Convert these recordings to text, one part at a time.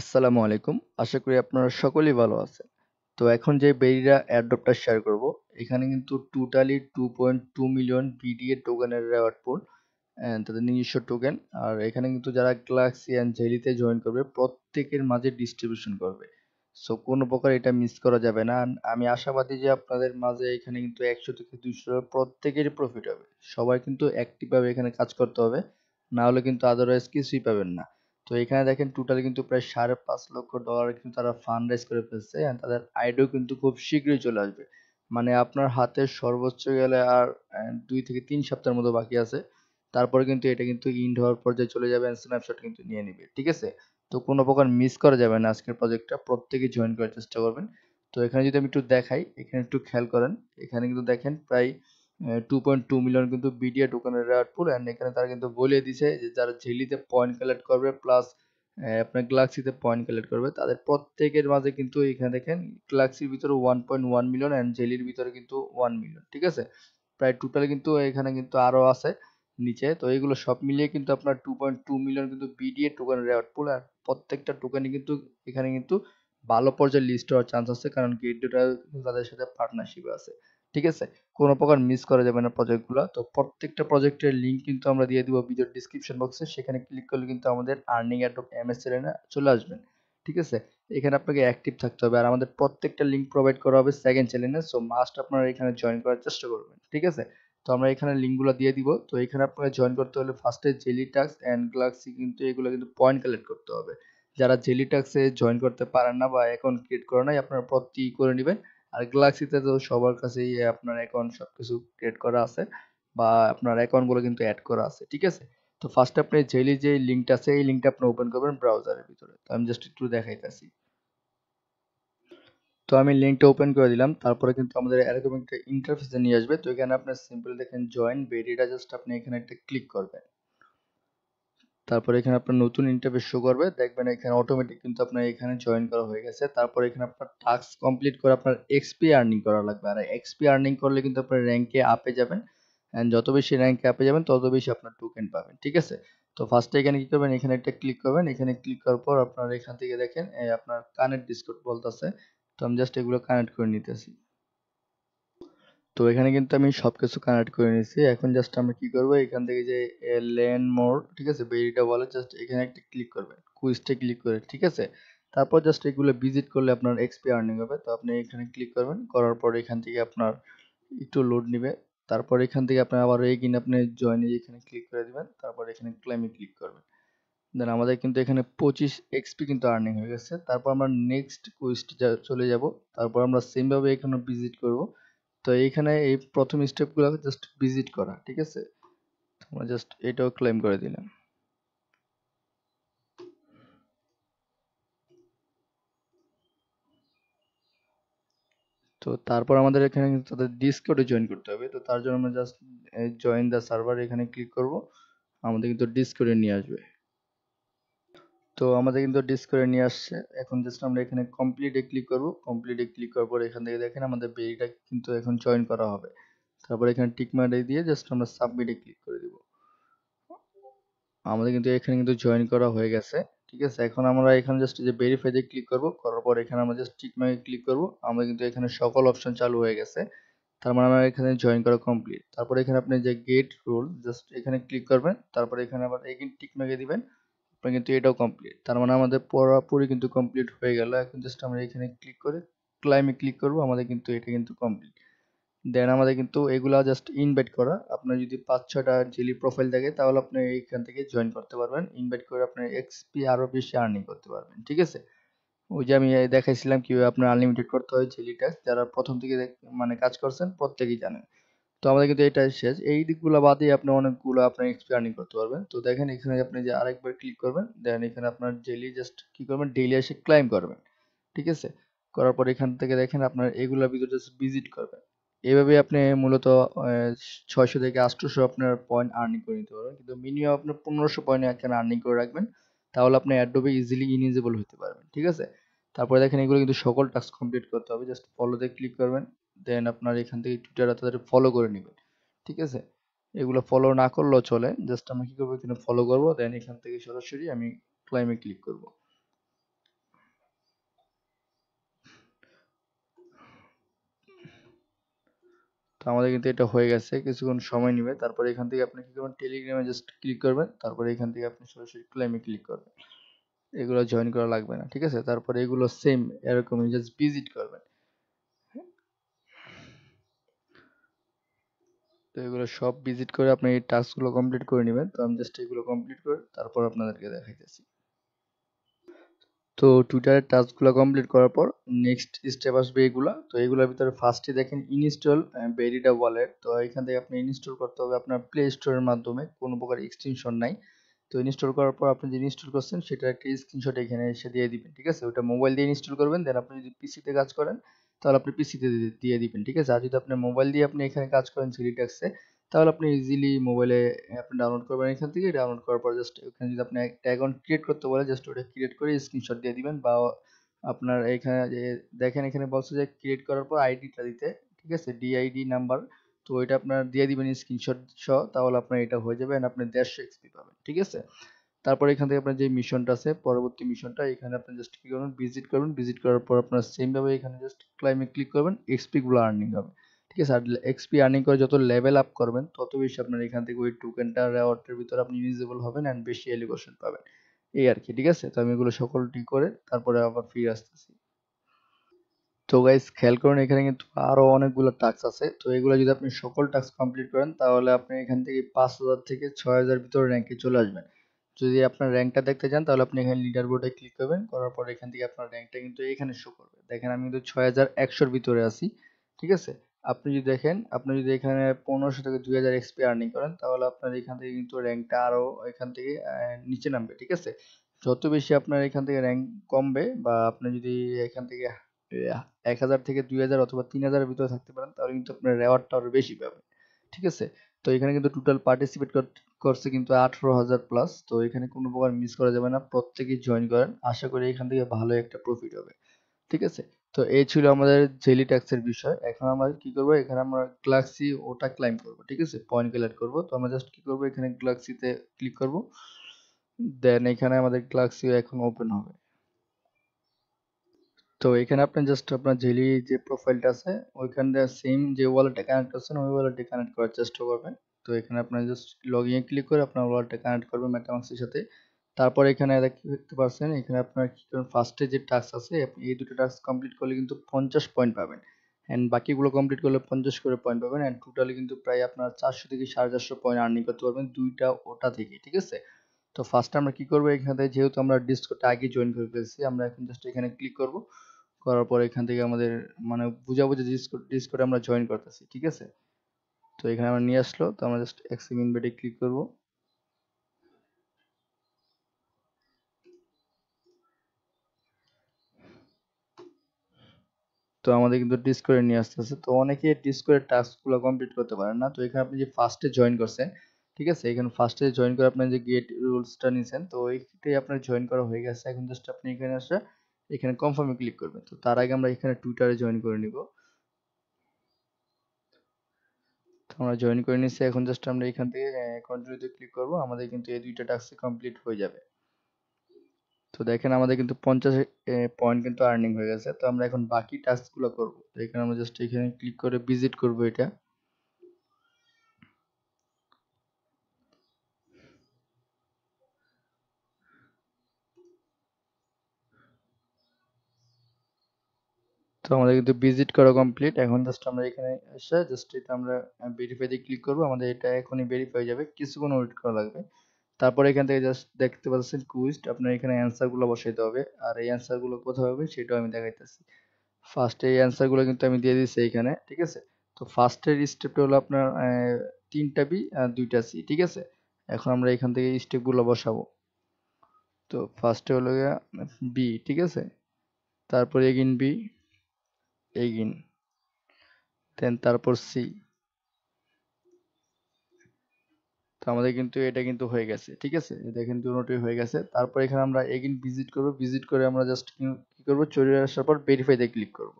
আসসালামু আলাইকুম আশা করি আপনারা সকলেই ভালো আছেন তো এখন যে বেরিরা অ্যাডপটা শেয়ার করব এখানে কিন্তু totally two point two million BDA টোকেনের আউটপুট তাদের নিজস্ব টোকেন আর এখানে কিন্তু যারা গ্লাক্সি অ্যান্ড জেলিতে জয়েন করবে প্রত্যেকের মাঝে ডিস্ট্রিবিউশন করবে সো কোনো প্রকার এটা মিস করা যাবে না আমি আশাবাদী যে আপনাদের মাঝে এখানে কিন্তু একশো থেকে দুইশো প্রত্যেকেরই প্রফিট হবে সবার কিন্তু অ্যাক্টিভভাবে এখানে কাজ করতে হবে না হলে কিন্তু আদারওয়াইজ কিছুই পাবেন না তো এখানে দেখেন টোটাল কিন্তু প্রায় সাড়ে পাঁচ লক্ষ ডলার কিন্তু তারা ফান্ড রাইজ করে ফেলছে তাদের আইডিও কিন্তু খুব শীঘ্রই চলে আসবে মানে আপনার হাতে সর্বোচ্চ গেলে আর দুই থেকে তিন সপ্তাহের মতো বাকি আছে তারপরে কিন্তু এটা কিন্তু ইন্ড হওয়ার পর্যায়ে চলে যাবে স্ন্যাপশট কিন্তু নিয়ে নিবে ঠিক আছে তো কোনো প্রকার মিস করা যাবে না আজকের প্রজেক্টটা প্রত্যেকে জয়েন করার চেষ্টা করবেন তো এখানে যদি আমি একটু দেখাই এখানে একটু খেয়াল করেন এখানে কিন্তু দেখেন প্রায় টু পয়েন্ট টু মিলিয়ন কিন্তু বিডিএ টোকেনের আউটপুট অ্যান্ড এখানে তারা কিন্তু বলে দিছে যে যারা ঝিলিতে পয়েন্ট কালেক্ট করবে প্লাস আপনার গ্লাক্সিতে পয়েন্ট কালেক্ট করবে তাদের প্রত্যেকের মাঝে কিন্তু এখানে দেখেন গ্লাক্সির ভিতরে one point one million and জেলির ভিতরে কিন্তু ওয়ান মিলিয়ন ঠিক আছে প্রায় টোটাল কিন্তু এখানে কিন্তু আরও আছে নিচে তো এইগুলো সব মিলিয়ে কিন্তু আপনার টু পয়েন্ট টু মিলিয়ন কিন্তু বিডিএ টোকেনের আউটপুট আর প্রত্যেকটা টোকেনই কিন্তু এখানে কিন্তু ভালো পর্যায়ে লিস্ট হওয়ার চান্স আছে কারণ গেট ডেটা তাদের সাথে পার্টনারশিপ আছে ঠিক আছে কোনো প্রকার মিস করা যাবে না প্রজেক্টগুলো তো প্রত্যেকটা প্রজেক্টের লিঙ্ক কিন্তু আমরা দিয়ে দিব ভিডিও ডিসক্রিপশন বক্সে সেখানে ক্লিক করলে কিন্তু আমাদের আর্নিং অ্যাডপ এম এস চ্যানেলে চলে আসবেন ঠিক আছে এখানে আপনাকে অ্যাক্টিভ থাকতে হবে আর আমাদের প্রত্যেকটা লিঙ্ক প্রোভাইড করা হবে সেকেন্ড চ্যানেলে সো মাস্ট আপনারা এখানে জয়েন করার চেষ্টা করবেন ঠিক আছে তো আমরা এখানে লিঙ্কগুলো দিয়ে দিব তো এখানে আপনারা জয়েন করতে হলে ফার্স্টে জেলি টাক্স অ্যান্ড গ্লাক্সি কিন্তু এগুলো কিন্তু পয়েন্ট কালেক্ট করতে হবে যারা জেলি টাক্সে জয়েন করতে পারেন না বা অ্যাকাউন্ট ক্রিয়েট করে নাই আপনারা প্রতি করে নেবেন আর গ্যালাক্সিতে তো সবার কাছেই আপনার অ্যাকাউন্ট সব কিছু ক্রিয়েট করা আছে বা আপনার অ্যাকাউন্টগুলো কিন্তু অ্যাড করা আছে ঠিক আছে তো ফার্স্ট আপনি যেই যে লিঙ্কটা আছে এই লিঙ্কটা আপনি ওপেন করবেন ব্রাউজারের ভিতরে তো আমি জাস্ট একটু দেখাইতেছি তো আমি লিঙ্কটা ওপেন করে দিলাম তারপরে কিন্তু আমাদের এরকম একটা ইন্টারফেসে নিয়ে আসবে তো এখানে আপনার সিম্পল দেখেন জয়েন বেরিটা জাস্ট আপনি এখানে একটা ক্লিক করবেন তারপর এখানে আপনার নতুন ইন্টারফেস শো করবে দেখবেন এখানে অটোমেটিক কিন্তু আপনার এখানে জয়েন করা হয়ে গেছে তারপর এখানে আপনার টাস্ক কমপ্লিট করে আপনার এক্সপি আর্নিং করা লাগবে আর এক্সপি আর্নিং করলে কিন্তু আপনার র্যাঙ্কে আপে যাবেন অ্যান্ড যত বেশি র্যাঙ্কে আপে যাবেন তত বেশি আপনার টোকেন পাবেন ঠিক আছে তো ফার্স্টে এখানে কি করবেন এখানে একটা ক্লিক করবেন এখানে ক্লিক করার পর আপনার এখান থেকে দেখেন আপনার কানেক্ট ডিসকোড বলতেছে তো আমি জাস্ট এগুলো কানেক্ট করে নিতেছি তো এখানে কিন্তু আমি সব কিছু কানেক্ট করে নিয়েছি এখন জাস্ট আমি কি করব এখান থেকে যে লেন মোর ঠিক আছে বেরিটা বলে জাস্ট এখানে একটা ক্লিক করবেন কুইজটা ক্লিক করে ঠিক আছে তারপর জাস্ট এগুলো ভিজিট করলে আপনার এক্সপি আর্নিং হবে তো আপনি এখানে ক্লিক করবেন করার পর এখান থেকে আপনার একটু লোড নেবে তারপর এখান থেকে আপনি আবার কিনে আপনি জয়েনে এখানে ক্লিক করে দিবেন তারপর এখানে ক্লেমে ক্লিক করবেন দেন আমাদের কিন্তু এখানে পঁচিশ এক্সপি কিন্তু আর্নিং হয়ে গেছে তারপর আমরা নেক্সট কুইজটা চলে যাব তারপর আমরা সেমভাবে এখানে ভিজিট করবো তো এইখানে এই প্রথম স্টেপগুলো জাস্ট ভিজিট করা ঠিক আছে আমরা জাস্ট এটাও ক্লেম করে দিলাম তো তারপর আমাদের এখানে তাদের ডিসকর্ডে জয়েন করতে হবে তো তার জন্য আমরা জাস্ট জয়েন দ্য সার্ভার এখানে ক্লিক করব আমাদের কিন্তু ডিসকর্ডে নিয়ে আসবে তো আমাদের কিন্তু ডিস্ক করে নিয়ে আসছে এখন জাস্ট আমরা এখানে কমপ্লিটে ক্লিক করব কমপ্লিটে ক্লিক করার পর এখান থেকে দেখেন আমাদের বেরিটা কিন্তু এখন জয়েন করা হবে তারপর এখানে টিক দিয়ে জাস্ট আমরা সাবমিটে ক্লিক করে দিব আমাদের কিন্তু এখানে কিন্তু জয়েন করা হয়ে গেছে ঠিক আছে এখন আমরা এখানে জাস্ট যে ভেরিফাইতে ক্লিক করব করার পর এখানে আমরা জাস্ট টিক ক্লিক করব আমাদের কিন্তু এখানে সকল অপশন চালু হয়ে গেছে তার মানে আমার এখানে জয়েন করা কমপ্লিট তারপর এখানে আপনি যে গেট রুল জাস্ট এখানে ক্লিক করবেন তারপর এখানে আবার এগেন টিক মার্কে দিবেন আপনার কিন্তু এটাও কমপ্লিট তার মানে আমাদের পুরোপুরি কিন্তু কমপ্লিট হয়ে গেল এখন জাস্ট আমরা এখানে ক্লিক করে ক্লাইমে ক্লিক করব আমাদের কিন্তু এটা কিন্তু কমপ্লিট দেন আমাদের কিন্তু এগুলা জাস্ট ইনভাইট করা আপনার যদি পাঁচ ছটা জেলি প্রোফাইল থাকে তাহলে আপনি এইখান থেকে জয়েন করতে পারবেন ইনভাইট করে আপনার এক্সপি আরও বেশি আর্নিং করতে পারবেন ঠিক আছে ওই যে আমি দেখাইছিলাম কিভাবে আপনার আনলিমিটেড করতে হয় জেলি ট্যাক্স যারা প্রথম থেকে মানে কাজ করছেন প্রত্যেকেই জানেন তো আমাদের কিন্তু এটাই শেষ এই দিকগুলো বাদেই আপনি অনেকগুলো আপনার এক্সপি আর্নিং করতে পারবেন তো দেখেন এখানে আপনি যে আরেকবার ক্লিক করবেন দেন এখানে আপনার ডেলি জাস্ট কি করবেন ডেলি এসে ক্লাইম করবেন ঠিক আছে করার পর এখান থেকে দেখেন আপনার এগুলা ভিতরে জাস্ট ভিজিট করবেন এভাবে আপনি মূলত ছয়শো থেকে আটশোশো আপনার পয়েন্ট আর্নিং করে নিতে পারবেন কিন্তু মিনিমাম আপনার পনেরোশো পয়েন্ট এখানে আর্নিং করে রাখবেন তাহলে আপনি অ্যাডোবে ইজিলি ইনিজেবল হতে পারবেন ঠিক আছে তারপরে দেখেন এগুলো কিন্তু সকল টাস্ক কমপ্লিট করতে হবে জাস্ট ফলোতে ক্লিক করবেন দেন আপনার এখান থেকে টুইটাররা তাদের ফলো করে নেবেন ঠিক আছে এগুলো ফলো না করলেও চলে জাস্ট আমি কি করবো এখানে ফলো করবো দেন এখান থেকে সরাসরি আমি ক্লাইমে ক্লিক করব তো আমাদের কিন্তু এটা হয়ে গেছে কিছুক্ষণ সময় নেবে তারপরে এখান থেকে আপনি কি করবেন টেলিগ্রামে জাস্ট ক্লিক করবেন তারপরে এখান থেকে আপনি সরাসরি ক্লাইমে ক্লিক করবেন এগুলো জয়েন করা লাগবে না ঠিক আছে তারপরে এগুলো সেম এরকমই জাস্ট ভিজিট করবেন তো এগুলো সব ভিজিট করে আপনি এই টাস্কগুলো কমপ্লিট করে নেবেন তো আমি জাস্ট এগুলো কমপ্লিট করে তারপর আপনাদেরকে দেখাইতেছি তো টুইটারের টাস্কগুলো কমপ্লিট করার পর নেক্সট স্টেপ আসবে এগুলা তো এগুলোর ভিতরে ফার্স্টে দেখেন ইনস্টল বেরিডা ওয়ালেট তো এখান থেকে আপনি ইনস্টল করতে হবে আপনার প্লে স্টোরের মাধ্যমে কোনো প্রকার এক্সটেনশন নাই তো ইনস্টল করার পর আপনি যে ইনস্টল করছেন সেটা একটা স্ক্রিনশট এখানে এসে দিয়ে দিবেন ঠিক আছে ওটা মোবাইল দিয়ে ইনস্টল করবেন দেন আপনি যদি পিসিতে কাজ করেন তাহলে আপনি পিসিতে দিয়ে দিবেন ঠিক আছে আর যদি আপনার মোবাইল দিয়ে আপনি এখানে কাজ করেন সিডি ট্যাক্সে তাহলে আপনি ইজিলি মোবাইলে আপনি ডাউনলোড করবেন এখান থেকে ডাউনলোড করার পর জাস্ট ওখানে যদি আপনি একটা অ্যাকাউন্ট ক্রিয়েট করতে বলে জাস্ট ওটা ক্রিয়েট করে স্ক্রিনশট দিয়ে দিবেন বা আপনার এখানে দেখেন এখানে বলছে যে ক্রিয়েট করার পর আইডিটা দিতে ঠিক আছে ডিআইডি নাম্বার তো ওইটা আপনার দিয়ে দিবেন স্ক্রিনশট সহ তাহলে আপনার এটা হয়ে যাবে and আপনি দেড়শো এক্সপি পাবেন ঠিক আছে তারপর এখান থেকে আপনার যে মিশনটা আছে পরবর্তী মিশনটা এখানে আপনি জাস্ট কি করবেন ভিজিট করবেন ভিজিট করার পর আপনার সেমভাবে এখানে জাস্ট ক্লাইমে ক্লিক করবেন এক্সপিগুলো আর্নিং হবে ঠিক আছে আর এক্সপি আর্নিং করে যত লেভেল আপ করবেন তত বেশি আপনার এখান থেকে ওই টোকেনটা রেওয়ার্ডের ভিতরে আপনি ইউজেবল হবেন অ্যান্ড বেশি এলিগেশন পাবেন এই আর কি ঠিক আছে তো আমি এগুলো সকলটি করে তারপরে আবার ফিরে আসতেছি তো গাইজ খেয়াল করুন এখানে কিন্তু আরও অনেকগুলো টাস্ক আছে তো এগুলো যদি আপনি সকল টাস্ক কমপ্লিট করেন তাহলে আপনি এখান থেকে পাঁচ হাজার থেকে ছয় হাজার ভিতরে র্যাঙ্কে চলে আসবেন যদি আপনার র্যাঙ্কটা দেখতে চান তাহলে আপনি এখানে লিডার বোর্ডে ক্লিক করবেন করার পর এখান থেকে আপনার র্যাঙ্কটা কিন্তু এখানে শো করবে দেখেন আমি কিন্তু ছয় হাজার একশোর ভিতরে আসি ঠিক আছে আপনি যদি দেখেন আপনি যদি এখানে পনেরোশো থেকে দুই হাজার এক্সপি আর্নিং করেন তাহলে আপনার এখান থেকে কিন্তু র্যাঙ্কটা আরও এখান থেকে নিচে নামবে ঠিক আছে যত বেশি আপনার এখান থেকে র্যাঙ্ক কমবে বা আপনি যদি এখান থেকে এক হাজার থেকে দুই হাজার অথবা তিন হাজারের ভিতরে থাকতে পারেন তাহলে কিন্তু আপনার রেওয়ার্ডটা আরও বেশি পাবেন ঠিক আছে তো এখানে কিন্তু টোটাল পার্টিসিপেট করছে কিন্তু আঠারো হাজার প্লাস তো এখানে কোনো প্রকার মিস করা যাবে না প্রত্যেকেই জয়েন করেন আশা করি এখান থেকে ভালো একটা প্রফিট হবে ঠিক আছে তো এই ছিল আমাদের জেলি ট্যাক্সের বিষয় এখন আমরা কি করব এখানে আমরা গ্লাক্সি ওটা ক্লাইম করব ঠিক আছে পয়েন্ট কালেক্ট করব তো আমরা জাস্ট কি করব এখানে গ্লাক্সিতে ক্লিক করব দেন এখানে আমাদের গ্লাক্সি এখন ওপেন হবে তো এখানে আপনি জাস্ট আপনার জেলি যে প্রোফাইলটা আছে ওইখান দিয়ে সেম যে ওয়ালেটে কানেক্ট করছেন ওই ওয়ালেটে কানেক্ট করার চেষ্টা করবেন তো এখানে আপনি জাস্ট লগ ইনে ক্লিক করে আপনার ওয়ালেটে কানেক্ট করবেন মেটামাক্সের সাথে তারপর এখানে দেখতে পাচ্ছেন এখানে আপনার কি করবেন ফার্স্টে যে টাস্ক আছে আপনি এই দুটো টাস্ক কমপ্লিট করলে কিন্তু পঞ্চাশ পয়েন্ট পাবেন অ্যান্ড বাকিগুলো কমপ্লিট করলে পঞ্চাশ করে পয়েন্ট পাবেন অ্যান্ড টোটালি কিন্তু প্রায় আপনার চারশো থেকে সাড়ে চারশো পয়েন্ট আর্নিং করতে পারবেন দুইটা ওটা থেকে ঠিক আছে তো ফার্স্টে আমরা কি করবো এখানে যেহেতু আমরা ডিসকোটা আগে জয়েন করে ফেলছি আমরা এখন জাস্ট এখানে ক্লিক করবো করার পর এখান থেকে আমাদের মানে বুঝা বুঝে ডিসকোডে আমরা জয়েন করতেছি ঠিক আছে তো এখানে আমরা নিয়ে আসলো তো আমরা জাস্ট এক্সিম ইনভাইটে ক্লিক করব তো আমাদের কিন্তু ডিসকোডে নিয়ে আসতেছে তো অনেকে ডিসকোডের টাস্কগুলো কমপ্লিট করতে পারেন না তো এখানে আপনি যে ফার্স্টে জয়েন করছেন ঠিক আছে এখানে ফার্স্টে জয়েন করে আপনার যে গেট রুলসটা নিয়েছেন তো এইটাই আপনার জয়েন করা হয়ে গেছে এখন জাস্ট আপনি এখানে আসে এখানে কনফার্মে ক্লিক করবেন তো তার আগে আমরা এখানে টুইটারে জয়েন করে নিব আমরা জয়েন করে নিচ্ছি এখন জাস্ট আমরা এখান থেকে কন্টিনিউতে ক্লিক করব আমাদের কিন্তু এই দুইটা টাস্ক কমপ্লিট হয়ে যাবে তো দেখেন আমাদের কিন্তু পঞ্চাশ পয়েন্ট কিন্তু আর্নিং হয়ে গেছে তো আমরা এখন বাকি টাস্কগুলো করব তো এখানে আমরা জাস্ট এখানে ক্লিক করে ভিজিট করব এটা আমাদের কিন্তু ভিজিট করা কমপ্লিট এখন জাস্ট আমরা এখানে এসে জাস্ট এটা আমরা ভেরিফাইতে ক্লিক করবো আমাদের এটা এখনই ভেরিফাই হয়ে যাবে কিছুক্ষণ ওয়েট করা লাগবে তারপরে এখান থেকে জাস্ট দেখতে পাচ্ছেন কুইস্ট আপনার এখানে অ্যান্সারগুলো বসাইতে হবে আর এই অ্যান্সারগুলো কোথায় হবে সেটাও আমি দেখাইতেছি ফার্স্টে এই অ্যান্সারগুলো কিন্তু আমি দিয়ে দিচ্ছি এখানে ঠিক আছে তো ফার্স্টের স্টেপটা হলো আপনার তিনটা বি আর দুইটা সি ঠিক আছে এখন আমরা এখান থেকে স্টেপগুলো বসাবো তো ফার্স্টে হলো বি ঠিক আছে তারপরে এগিন বি এগিন then তারপর c তো আমাদের কিন্তু এটা কিন্তু হয়ে গেছে ঠিক আছে এটা কিন্তু নোটি হয়ে গেছে তারপর এখানে আমরা এগিন ভিজিট করব ভিজিট করে আমরা জাস্ট কি করব চলে আসার পর তে ক্লিক করব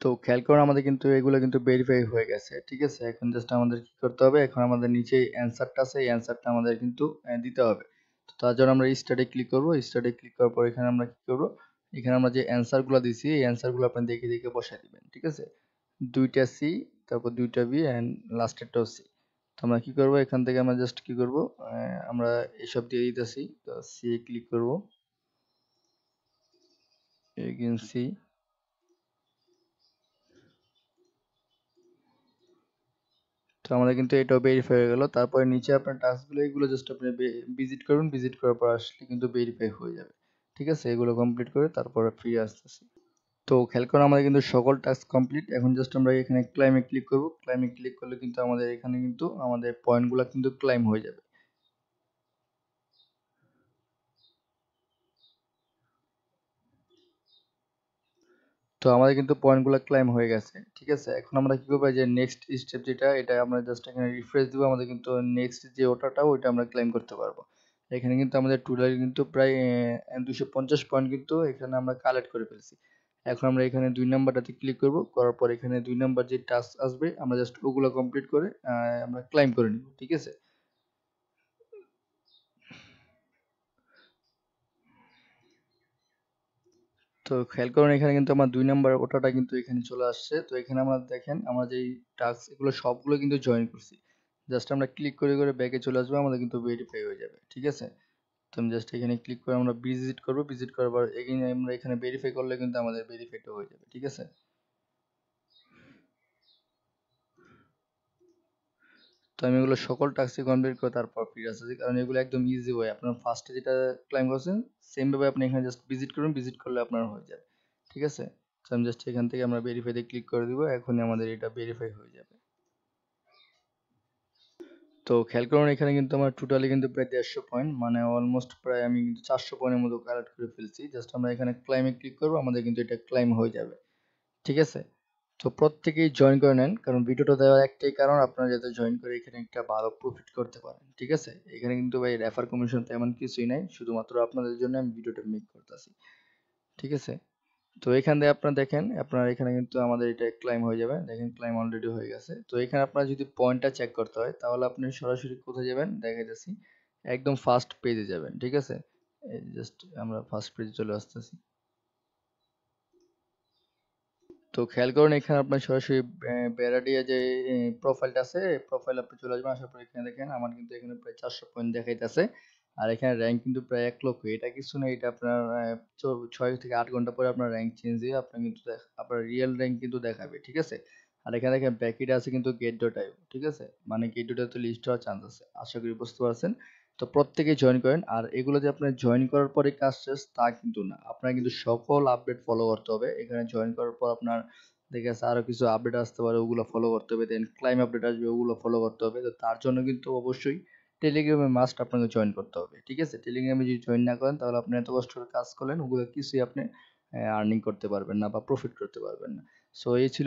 তো খেয়াল করুন আমাদের কিন্তু এগুলো কিন্তু ভেরিফাই হয়ে গেছে ঠিক আছে এখন জাস্ট আমাদের কি করতে হবে এখন আমাদের নিচে অ্যান্সারটা আছে এই অ্যান্সারটা আমাদের কিন্তু দিতে হবে তো তার জন্য আমরা স্টাডি ক্লিক করব স্টাডি ক্লিক করার পর এখানে আমরা কি করব এখানে আমরা যে অ্যান্সারগুলো দিছি এই অ্যান্সারগুলো আপনি দেখে দেখে বসাই দিবেন ঠিক আছে দুইটা সি তারপর দুইটা বি অ্যান্ড লাস্টেরটাও সি তো আমরা কী করবো এখান থেকে আমরা জাস্ট কী করবো আমরা এসব দিয়ে দিতেছি তো সি এ ক্লিক করবো again তো আমাদের কিন্তু এটাও ভেরিফাই হয়ে গেল তারপরে নিচে আপনার টাস্কগুলো এগুলো জাস্ট আপনি ভিজিট করবেন ভিজিট করার পর আসলে কিন্তু ভেরিফাই হয়ে যাবে ঠিক আছে এগুলো কমপ্লিট করে তারপরে ফিরে আসতেছি তো খেয়াল করে আমাদের কিন্তু সকল টাস্ক কমপ্লিট এখন জাস্ট আমরা এখানে ক্লাইমে ক্লিক করব ক্লাইমে ক্লিক করলে কিন্তু আমাদের এখানে কিন্তু আমাদের পয়েন্টগুলো কিন্তু ক্লাইম হয়ে যাবে তো আমাদের কিন্তু পয়েন্টগুলো ক্লাইম হয়ে গেছে ঠিক আছে এখন আমরা কি করবো যে নেক্সট স্টেপ যেটা এটা আমরা জাস্ট এখানে রিফ্রেশ দিব আমাদের কিন্তু নেক্সট যে ওটাটা ওইটা আমরা ক্লাইম করতে পারবো এখানে কিন্তু আমাদের টোটাল কিন্তু প্রায় দুশো পঞ্চাশ পয়েন্ট কিন্তু এখানে আমরা কালেক্ট করে ফেলেছি এখন আমরা এখানে দুই নাম্বারটাতে ক্লিক করব করার পর এখানে দুই নাম্বার যে টাস্ক আসবে আমরা জাস্ট ওগুলো কমপ্লিট করে আমরা ক্লাইম করে নিব ঠিক আছে তো খেয়াল করুন এখানে কিন্তু আমার দুই নাম্বার ওটাটা কিন্তু এখানে চলে আসছে তো এখানে আমরা দেখেন আমরা যেই টাস্ক এগুলো সবগুলো কিন্তু জয়েন করছি জাস্ট আমরা ক্লিক করে করে ব্যাকে চলে আসবো আমাদের কিন্তু ভেরিফাই হয়ে যাবে ঠিক আছে তো আমি জাস্ট এখানে ক্লিক করে আমরা ভিজিট করবো ভিজিট করার পর এগেইন আমরা এখানে ভেরিফাই করলে কিন্তু আমাদের ভেরিফাইটা হয়ে যাবে ঠিক আছে তো আমি এগুলো সকল টাস্কই কমপ্লিট করে তারপর ফিরে আসতেছি কারণ এগুলো একদম ইজি ওয়ে আপনার ফার্স্টে যেটা ক্লাইম করছেন সেমভাবে আপনি এখানে জাস্ট ভিজিট করুন ভিজিট করলে আপনার হয়ে যাবে ঠিক আছে তো আমি জাস্ট এখান থেকে আমরা ভেরিফাইতে ক্লিক করে দিব এখনই আমাদের এটা ভেরিফাই হয়ে যাবে তো খেয়াল করুন এখানে কিন্তু আমার টোটালি কিন্তু প্রায় দেড়শো পয়েন্ট মানে অলমোস্ট প্রায় আমি কিন্তু চারশো পয়েন্টের মতো কালেক্ট করে ফেলছি জাস্ট আমরা এখানে ক্লাইমে ক্লিক করবো আমাদের কিন্তু এটা ক্লাইম হয়ে যাবে ঠিক আছে তো প্রত্যেকেই জয়েন করে নেন কারণ ভিডিওটা দেওয়ার একটাই কারণ আপনারা যাতে জয়েন করে এখানে একটা ভালো প্রফিট করতে পারেন ঠিক আছে এখানে কিন্তু ভাই রেফার কমিশন তেমন কিছুই নাই শুধুমাত্র আপনাদের জন্য আমি ভিডিওটা মেক করতেছি ঠিক আছে তো এখান দিয়ে আপনারা দেখেন আপনার এখানে কিন্তু আমাদের এটা ক্লাইম হয়ে যাবে দেখেন ক্লাইম অলরেডি হয়ে গেছে তো এখানে আপনার যদি পয়েন্টটা চেক করতে হয় তাহলে আপনি সরাসরি কোথায় যাবেন দেখাইতেছি একদম ফার্স্ট পেজে যাবেন ঠিক আছে জাস্ট আমরা ফার্স্ট পেজে চলে আসতেছি তো খেয়াল করুন এখানে আপনার সরাসরি বেড়াডিয়া যে প্রোফাইলটা আছে প্রোফাইল আপনি চলে আসবেন আসার পর এখানে দেখেন আমার কিন্তু এখানে প্রায় চারশো পয়েন্ট দেখাইতেছে আর এখানে র্যাঙ্ক কিন্তু প্রায় এক লক্ষ এটা কিছু না এটা আপনার ছয় থেকে আট ঘন্টা পরে আপনার র্যাঙ্ক চেঞ্জ হয়ে আপনার কিন্তু আপনার রিয়েল র্যাঙ্ক কিন্তু দেখাবে ঠিক আছে আর এখানে দেখেন প্যাকেট আছে কিন্তু গেট ডট ঠিক আছে মানে গেট ডট তো লিস্ট হওয়ার চান্স আছে আশা করি বুঝতে পারছেন তো প্রত্যেকেই জয়েন করেন আর এগুলো যে আপনার জয়েন করার পরে কাজ শেষ তা কিন্তু না আপনার কিন্তু সকল আপডেট ফলো করতে হবে এখানে জয়েন করার পর আপনার দেখে আছে আরও কিছু আপডেট আসতে পারে ওগুলো ফলো করতে হবে দেন ক্লাইম আপডেট আসবে ওগুলো ফলো করতে হবে তো তার জন্য কিন্তু অবশ্যই টেলিগ্রামে মাস্ট আপনাকে জয়েন করতে হবে ঠিক আছে টেলিগ্রামে যদি জয়েন না করেন তাহলে আপনি এত কষ্ট করে কাজ করলেন ওগুলো কিছুই আপনি আর্নিং করতে পারবেন না বা প্রফিট করতে পারবেন না সো এই ছিল